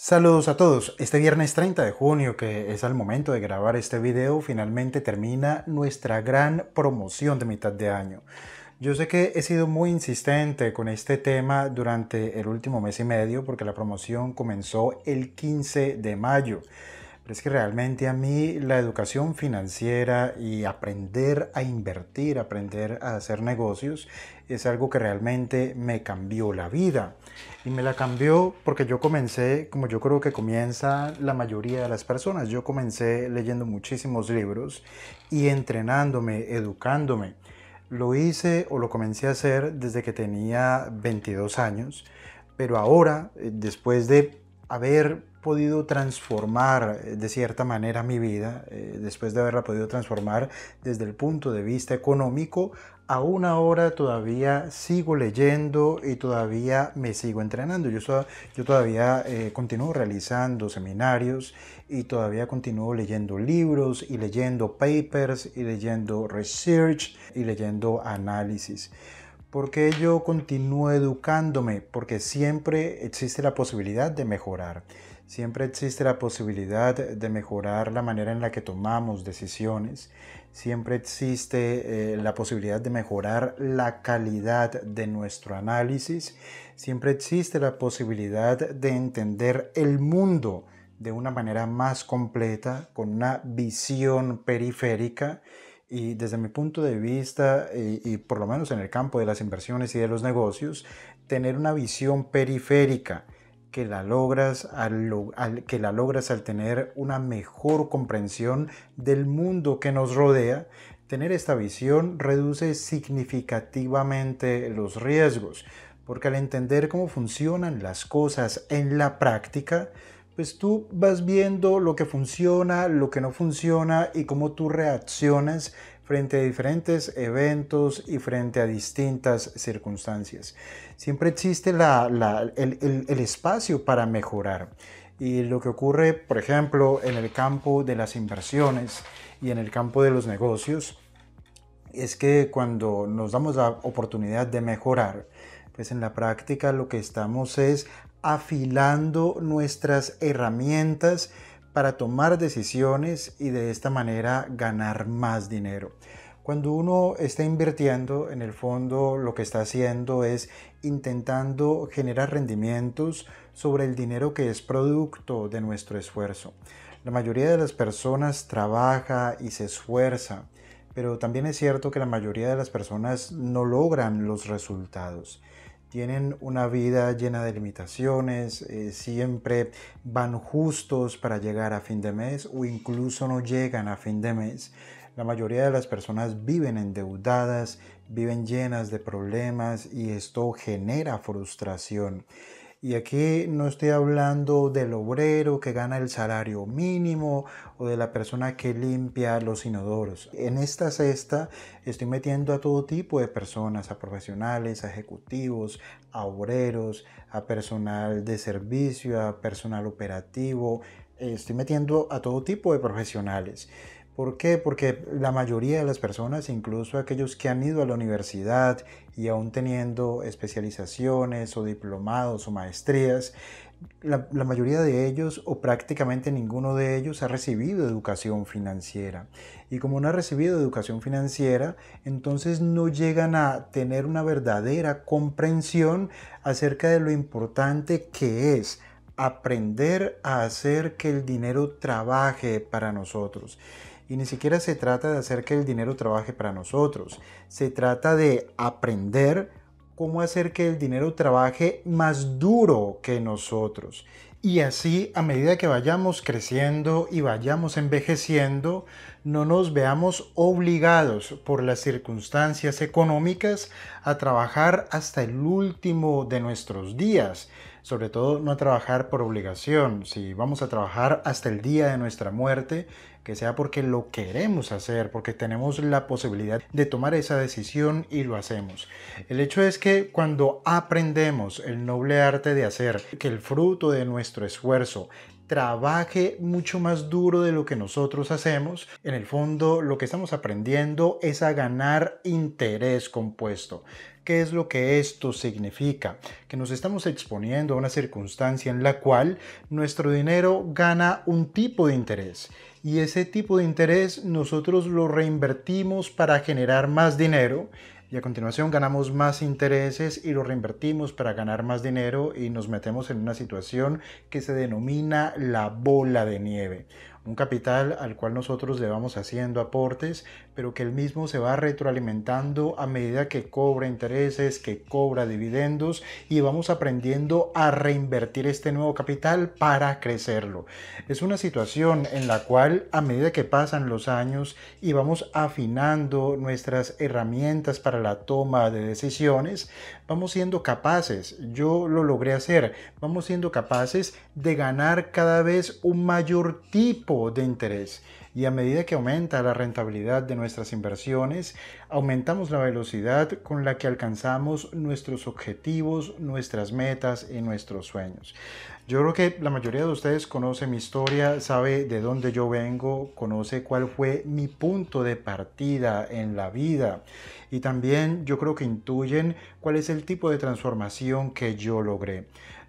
Saludos a todos. Este viernes 30 de junio, que es el momento de grabar este video, finalmente termina nuestra gran promoción de mitad de año. Yo sé que he sido muy insistente con este tema durante el último mes y medio porque la promoción comenzó el 15 de mayo es que realmente a mí la educación financiera y aprender a invertir, aprender a hacer negocios, es algo que realmente me cambió la vida. Y me la cambió porque yo comencé, como yo creo que comienza la mayoría de las personas, yo comencé leyendo muchísimos libros y entrenándome, educándome. Lo hice o lo comencé a hacer desde que tenía 22 años, pero ahora, eh, después de haber podido transformar eh, de cierta manera mi vida, eh, después de haberla podido transformar desde el punto de vista económico, aún ahora todavía sigo leyendo y todavía me sigo entrenando. Yo, yo todavía eh, continúo realizando seminarios y todavía continúo leyendo libros y leyendo papers y leyendo research y leyendo análisis porque yo continúo educándome, porque siempre existe la posibilidad de mejorar. Siempre existe la posibilidad de mejorar la manera en la que tomamos decisiones. Siempre existe eh, la posibilidad de mejorar la calidad de nuestro análisis. Siempre existe la posibilidad de entender el mundo de una manera más completa, con una visión periférica y desde mi punto de vista, eh, y, por lo menos en el campo de las inversiones y de los negocios, tener una visión periférica que la que la logras al tener una mejor comprensión del mundo que nos rodea, tener esta visión reduce significativamente los riesgos, porque al entender cómo funcionan las cosas en la práctica, pues tú vas viendo lo que funciona, lo que no funciona y cómo tú reaccionas frente a diferentes eventos y frente a distintas circunstancias. Siempre existe el espacio para mejorar. Y lo que ocurre, por ejemplo, en el campo de las inversiones y en el campo de los negocios, es que cuando nos damos la oportunidad de mejorar, pues en la práctica lo que estamos es afilando nuestras herramientas para tomar decisiones y de esta manera ganar más dinero. Cuando uno está invirtiendo, en el fondo lo que está haciendo es intentando generar rendimientos sobre el dinero que es producto de nuestro esfuerzo. La mayoría de las personas trabaja y se esfuerza, pero también es cierto que la mayoría de las personas no logran los resultados tienen una vida llena de limitaciones, eh, siempre van justos para llegar a fin de mes o incluso no llegan a fin de mes. La mayoría de las personas viven endeudadas, viven llenas de problemas y esto genera frustración. Y aquí no estoy hablando del obrero que gana el salario mínimo o de la persona que limpia los inodoros. En esta cesta estoy metiendo a todo tipo de personas, a profesionales, a ejecutivos, a obreros, a personal de servicio, a personal operativo. Estoy metiendo a todo tipo de profesionales. ¿Por qué? Porque la mayoría de las personas, incluso aquellos que han ido a la universidad y aún teniendo especializaciones o diplomados o maestrías, la, la, mayoría de ellos o prácticamente ninguno de ellos ha recibido educación financiera. Y como no ha recibido educación financiera, entonces no llegan a tener una verdadera comprensión acerca de lo importante que es aprender a hacer que el dinero trabaje para nosotros. Y ni siquiera se trata de hacer que el dinero trabaje para nosotros. Se trata de aprender cómo hacer que el dinero trabaje más duro que nosotros. Y así, a medida que vayamos creciendo y vayamos envejeciendo, no nos veamos obligados por las circunstancias económicas a trabajar hasta el último de nuestros días, sobre todo no trabajar por obligación, si vamos a trabajar hasta el día de nuestra muerte, que sea porque lo queremos hacer, porque tenemos la posibilidad de tomar esa decisión y lo hacemos. El hecho es que cuando aprendemos el noble arte de hacer, que el fruto de nuestro esfuerzo trabaje mucho más duro de lo que nosotros hacemos, en el fondo lo que estamos aprendiendo es a ganar interés compuesto. ¿Qué es lo que esto significa? Que nos estamos exponiendo a una circunstancia en la cual nuestro dinero gana un tipo de interés y ese tipo de interés nosotros lo reinvertimos para generar más dinero y a continuación ganamos más intereses y lo reinvertimos para ganar más dinero y nos metemos en una situación que se denomina la bola de nieve un capital al cual nosotros le vamos haciendo aportes, pero que el mismo se va retroalimentando a medida que cobra intereses, que cobra dividendos y vamos aprendiendo a reinvertir este nuevo capital para crecerlo. Es una situación en la cual a medida que pasan los años y vamos afinando nuestras herramientas para la toma de decisiones, vamos siendo capaces, yo lo logré hacer, vamos siendo capaces de ganar cada vez un mayor tipo de interés y a medida que aumenta la rentabilidad de nuestras inversiones, aumentamos la velocidad con la que alcanzamos nuestros objetivos, nuestras metas y nuestros sueños. Yo creo que la mayoría de ustedes conoce mi historia, sabe de dónde yo vengo, conoce cuál fue mi punto de partida en la vida y también yo creo que intuyen cuál es el tipo de transformación que yo logré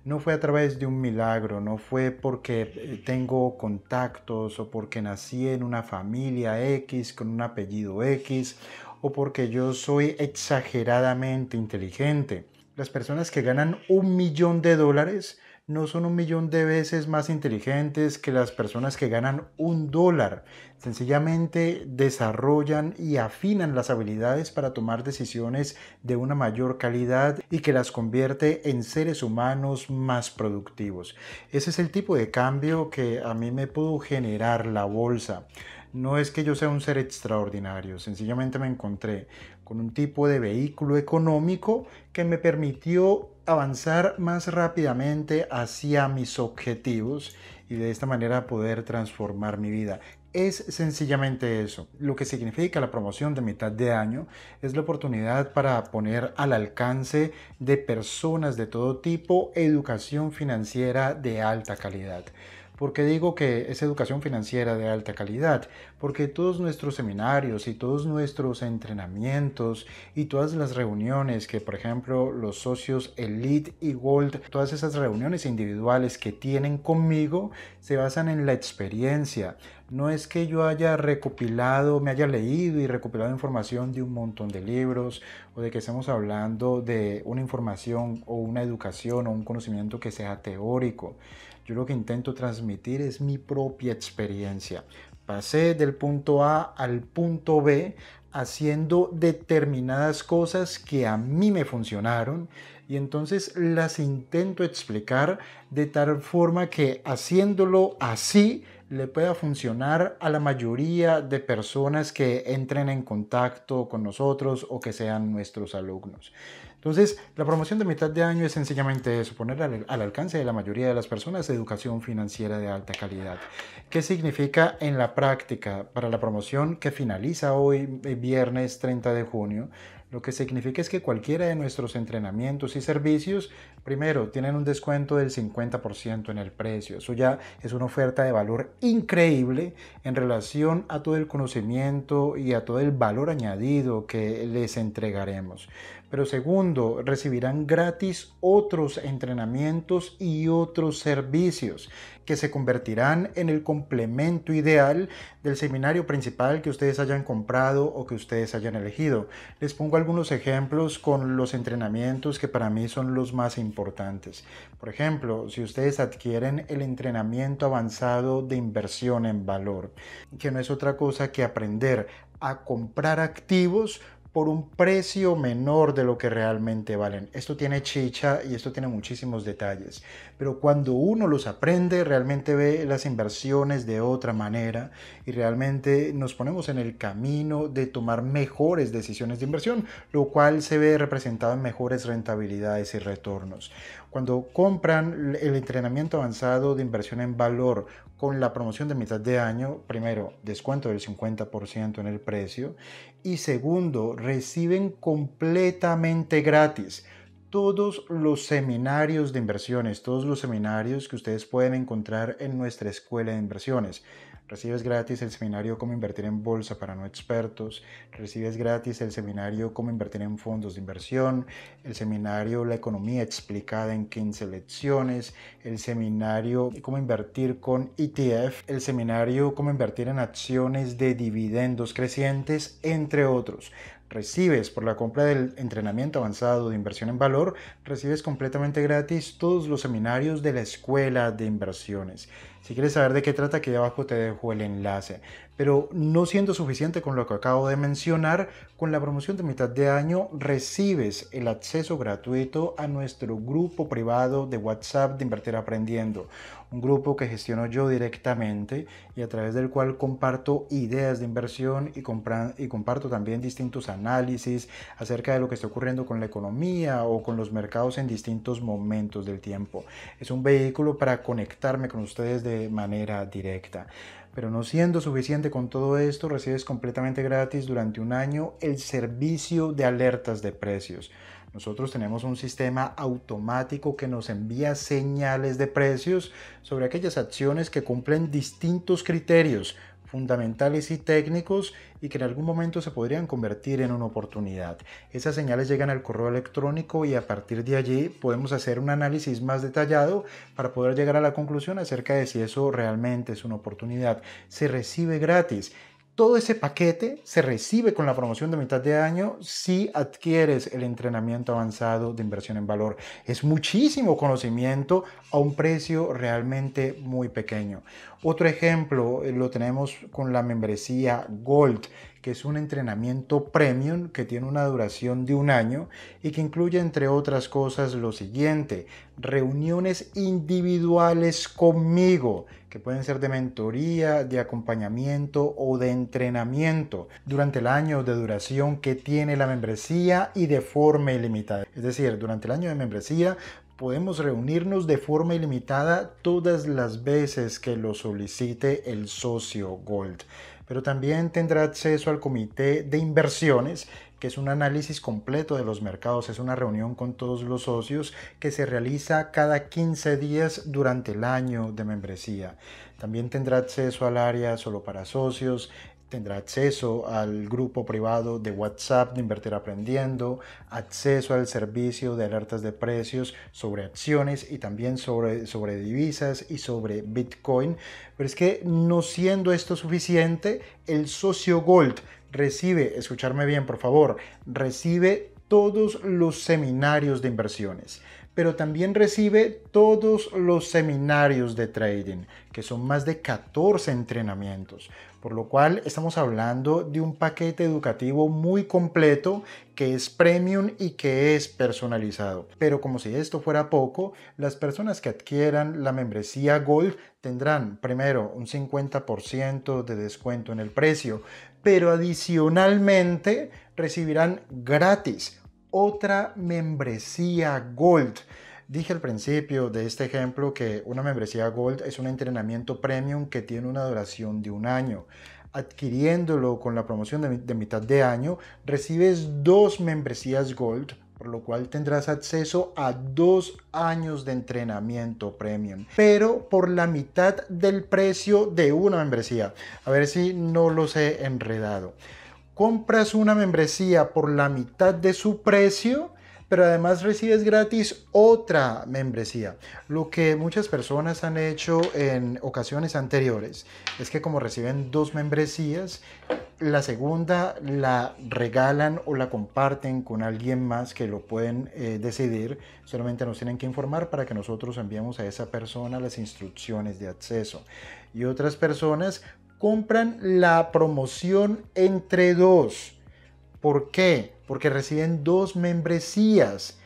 no fue a través de un milagro, no fue porque eh, tengo contactos o porque nací en una familia X con un apellido X o porque yo soy exageradamente inteligente. Las personas que ganan un millón de dólares no son un millón de veces más inteligentes que las personas que ganan un dólar. Sencillamente desarrollan y afinan las habilidades para tomar decisiones de una mayor calidad y que las convierte en seres humanos más productivos. Ese es el tipo de cambio que a mí me pudo generar la bolsa. No es que yo sea un ser extraordinario, sencillamente me encontré con un tipo de vehículo económico que me permitió avanzar más rápidamente hacia mis objetivos y de esta manera poder transformar mi vida. Es sencillamente eso. Lo que significa la promoción de mitad de año es la oportunidad para poner al alcance de personas de todo tipo educación financiera de alta calidad. ¿Por qué digo que es educación financiera de alta calidad? Porque todos nuestros seminarios y todos nuestros entrenamientos y todas las reuniones que, por ejemplo, los socios Elite y Gold, todas esas reuniones individuales que tienen conmigo, se basan en la experiencia. No es que yo haya recopilado, me haya leído y recopilado información de un montón de libros o de que estemos hablando de una información o una educación o un conocimiento que sea teórico yo lo que intento transmitir es mi propia experiencia. Pasé del punto A al punto B haciendo determinadas cosas que a mí me funcionaron y entonces las intento explicar de tal forma que haciéndolo así le pueda funcionar a la mayoría de personas que entren en contacto con nosotros o que sean nuestros alumnos. Entonces, la promoción de mitad de año es sencillamente eso, al, al, alcance de la mayoría de las personas educación financiera de alta calidad. ¿Qué significa en la práctica para la promoción que finaliza hoy, eh, viernes 30 de junio? lo que significa es que cualquiera de nuestros entrenamientos y servicios, primero, tienen un descuento del 50% en el precio. Eso ya es una oferta de valor increíble en relación a todo el conocimiento y a todo el valor añadido que les entregaremos. Pero segundo, recibirán gratis otros entrenamientos y otros servicios que se convertirán en el complemento ideal del seminario principal que ustedes hayan comprado o que ustedes hayan elegido. Les pongo algunos ejemplos con los entrenamientos que para mí son los más importantes. Por ejemplo, si ustedes adquieren el entrenamiento avanzado de inversión en valor, que no es otra cosa que aprender a comprar activos por un precio menor de lo que realmente valen. Esto tiene chicha y esto tiene muchísimos detalles, pero cuando uno los aprende realmente ve las inversiones de otra manera y realmente nos ponemos en el camino de tomar mejores decisiones de inversión, lo cual se ve representado en mejores rentabilidades y retornos. Cuando compran el entrenamiento avanzado de inversión en valor con la promoción de mitad de año, primero, descuento del 50% en el precio y segundo, reciben completamente gratis todos los seminarios de inversiones, todos los seminarios que ustedes pueden encontrar en nuestra escuela de inversiones. Recibes gratis el seminario Cómo invertir en bolsa para no expertos, recibes gratis el seminario Cómo invertir en fondos de inversión, el seminario La economía explicada en 15 lecciones, el seminario Cómo invertir con ETF, el seminario Cómo invertir en acciones de dividendos crecientes, entre otros recibes por la compra del entrenamiento avanzado de inversión en valor, recibes completamente gratis todos los seminarios de la Escuela de Inversiones si quieres saber de qué trata, aquí abajo te dejo el enlace. Pero no siendo suficiente con lo que acabo de mencionar, con la promoción de mitad de año recibes el acceso gratuito a nuestro grupo privado de WhatsApp de Invertir Aprendiendo. Un grupo que gestiono yo directamente y a través del cual comparto ideas de inversión y, y comparto también distintos análisis acerca de lo que está ocurriendo con la economía o con los mercados en distintos momentos del tiempo. Es un vehículo para conectarme con ustedes de manera directa. Pero no siendo suficiente con todo esto, recibes completamente gratis durante un año el servicio de alertas de precios. Nosotros tenemos un sistema automático que nos envía señales de precios sobre aquellas acciones que cumplen distintos criterios fundamentales y técnicos y que en algún momento se podrían convertir en una oportunidad. Esas señales llegan al correo electrónico y a partir de allí podemos hacer un análisis más detallado para poder llegar a la conclusión acerca de si eso realmente es una oportunidad. Se recibe gratis todo ese paquete se recibe con la promoción de mitad de año si adquieres el entrenamiento avanzado de inversión en valor. Es muchísimo conocimiento a un precio realmente muy pequeño. Otro ejemplo eh, lo tenemos con la membresía Gold que es un entrenamiento premium que tiene una duración de un año y que incluye entre otras cosas lo siguiente, reuniones individuales conmigo que pueden ser de mentoría, de acompañamiento o de entrenamiento durante el año de duración que tiene la membresía y de forma ilimitada. Es decir, durante el año de membresía podemos reunirnos de forma ilimitada todas las veces que lo solicite el socio Gold pero también tendrá acceso al Comité de Inversiones, que es un análisis completo de los mercados, es una reunión con todos los socios que se realiza cada 15 días durante el año de membresía. También tendrá acceso al área solo para socios, Tendrá acceso al grupo privado de WhatsApp de Invertir Aprendiendo, acceso al servicio de alertas de precios sobre acciones y también sobre, sobre divisas y sobre Bitcoin. Pero es que no siendo esto suficiente, el socio Gold recibe, escucharme bien por favor, recibe todos los seminarios de inversiones, pero también recibe todos los seminarios de trading, que son más de 14 entrenamientos, por lo cual estamos hablando de un paquete educativo muy completo que es premium y que es personalizado. Pero como si esto fuera poco, las personas que adquieran la membresía Gold tendrán primero un 50% de descuento en el precio, pero adicionalmente recibirán gratis otra membresía Gold Dije al principio de este ejemplo que una membresía Gold es un entrenamiento premium que tiene una duración de un año. Adquiriéndolo con la promoción de, mitad de año, recibes dos membresías Gold por lo cual tendrás acceso a dos años de entrenamiento premium, pero por la mitad del precio de una membresía. A ver si no los he enredado. Compras una membresía por la mitad de su precio pero además recibes gratis otra membresía. Lo que muchas personas han hecho en ocasiones anteriores es que como reciben dos membresías, la segunda la regalan o la comparten con alguien más que lo pueden eh, decidir. Solamente nos tienen que informar para que nosotros enviamos a esa persona las instrucciones de acceso. Y otras personas compran la promoción entre dos ¿Por qué? Porque reciben dos membresías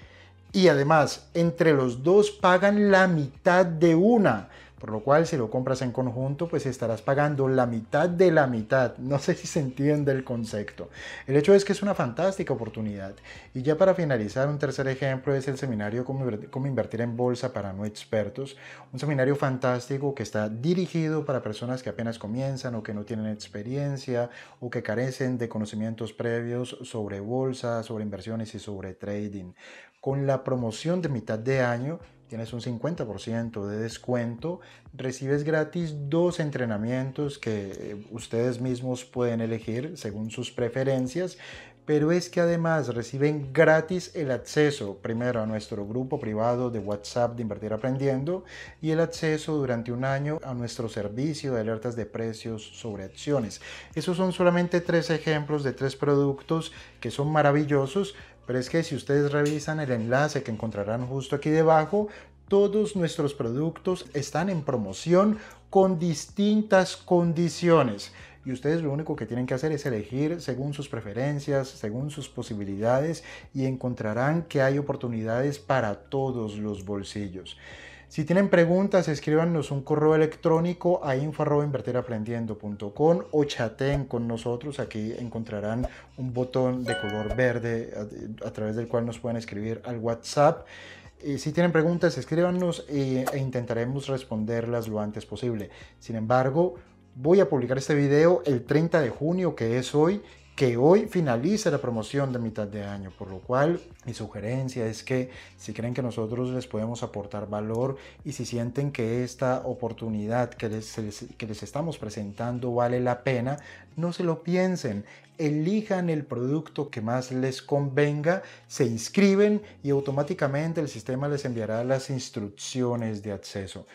y además entre los dos pagan la mitad de una. Por lo cual, si lo compras en conjunto, pues estarás pagando la mitad de la mitad. No sé si se entiende el concepto. El hecho es que es una fantástica oportunidad. Y ya para finalizar, un tercer ejemplo es el seminario Cómo invertir en bolsa para no expertos. Un seminario fantástico que está dirigido para personas que apenas comienzan o que no tienen experiencia o que carecen de conocimientos previos sobre bolsa, sobre inversiones y sobre trading. Con la promoción de mitad de año, tienes un 50% de descuento, recibes gratis dos entrenamientos que eh, ustedes mismos pueden elegir según sus preferencias, pero es que además reciben gratis el acceso primero a nuestro grupo privado de WhatsApp de Invertir Aprendiendo y el acceso durante un año a nuestro servicio de alertas de precios sobre acciones. Esos son solamente tres ejemplos de tres productos que son maravillosos, pero es que si ustedes revisan el enlace que encontrarán justo aquí debajo, todos nuestros productos están en promoción con distintas condiciones. Y ustedes lo único que tienen que hacer es elegir según sus preferencias, según sus posibilidades y encontrarán que hay oportunidades para todos los bolsillos. Si tienen preguntas, escríbanos un correo electrónico a info@invertiraprendiendo.com o chateen con nosotros. Aquí encontrarán un botón de color verde a, través del cual nos pueden escribir al WhatsApp. si tienen preguntas, escríbanos eh, e intentaremos responderlas lo antes posible. Sin embargo, voy a publicar este video el 30 de junio, que es hoy, que hoy finaliza la promoción de mitad de año, por lo cual mi sugerencia es que si creen que nosotros les podemos aportar valor y si sienten que esta oportunidad que les, que les estamos presentando vale la pena, no se lo piensen, elijan el producto que más les convenga, se inscriben y automáticamente el sistema les enviará las instrucciones de acceso.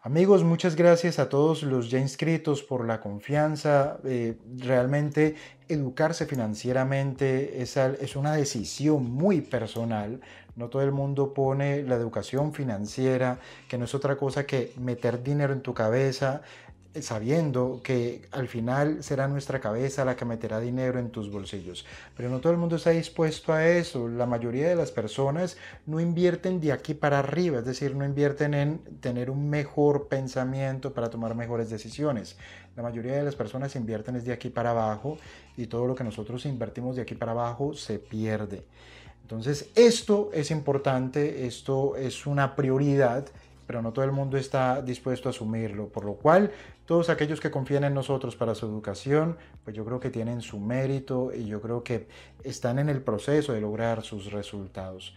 Amigos, muchas gracias a todos los ya inscritos por la confianza. Eh, realmente educarse financieramente es, es una decisión muy personal. No todo el mundo pone la educación financiera, que no es otra cosa que meter dinero en tu cabeza, sabiendo que al final será nuestra cabeza la que meterá dinero en tus bolsillos. Pero no todo el mundo está dispuesto a eso. La mayoría de las personas no invierten de aquí para arriba, es decir, no invierten en tener un mejor pensamiento para tomar mejores decisiones. La mayoría de las personas invierten es de aquí para abajo y todo lo que nosotros invertimos de aquí para abajo se pierde. Entonces, esto es importante, esto es una prioridad pero no todo el mundo está dispuesto a asumirlo, por lo cual todos aquellos que confían en nosotros para su educación, pues yo creo que tienen su mérito y yo creo que están en el proceso de lograr sus resultados.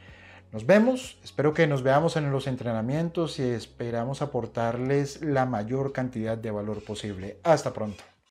Nos vemos, espero que nos veamos en los entrenamientos y esperamos aportarles la mayor cantidad de valor posible. Hasta pronto.